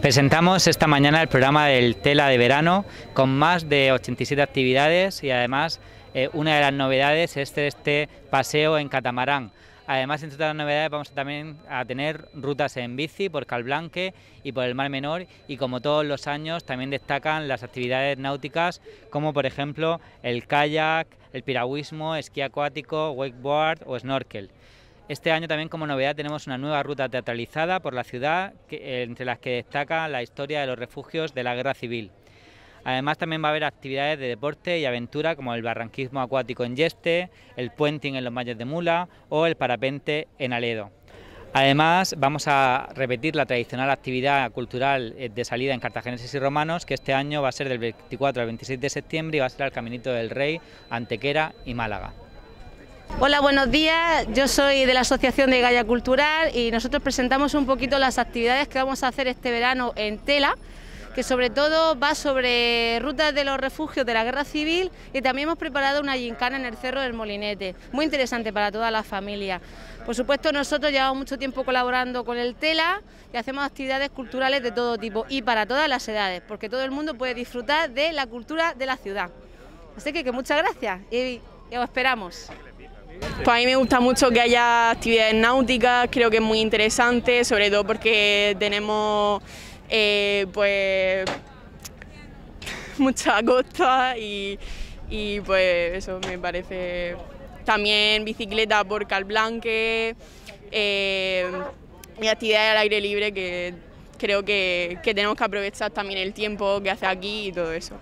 Presentamos esta mañana el programa del Tela de Verano con más de 87 actividades y además eh, una de las novedades es este paseo en catamarán. Además, entre otras novedades, vamos también a tener rutas en bici por Calblanque y por el Mar Menor. Y como todos los años, también destacan las actividades náuticas, como por ejemplo el kayak, el piragüismo, esquí acuático, wakeboard o snorkel. Este año también como novedad tenemos una nueva ruta teatralizada por la ciudad, eh, entre las que destaca la historia de los refugios de la guerra civil. Además también va a haber actividades de deporte y aventura como el barranquismo acuático en Yeste, el puenting en los Mayos de Mula o el parapente en Aledo. Además, vamos a repetir la tradicional actividad cultural eh, de salida en cartageneses y romanos, que este año va a ser del 24 al 26 de septiembre y va a ser al Caminito del Rey, Antequera y Málaga. Hola, buenos días. Yo soy de la Asociación de Gaya Cultural y nosotros presentamos un poquito las actividades que vamos a hacer este verano en Tela que sobre todo va sobre rutas de los refugios de la guerra civil y también hemos preparado una gincana en el Cerro del Molinete, muy interesante para toda la familia. Por supuesto nosotros llevamos mucho tiempo colaborando con el Tela y hacemos actividades culturales de todo tipo y para todas las edades, porque todo el mundo puede disfrutar de la cultura de la ciudad. Así que, muchas gracias y, y os esperamos. Pues a mí me gusta mucho que haya actividades náuticas, creo que es muy interesante, sobre todo porque tenemos eh, pues mucha costa y, pues eso me parece también bicicleta por Calblanque eh, y actividades al aire libre que creo que tenemos que aprovechar también el tiempo que hace aquí y todo eso.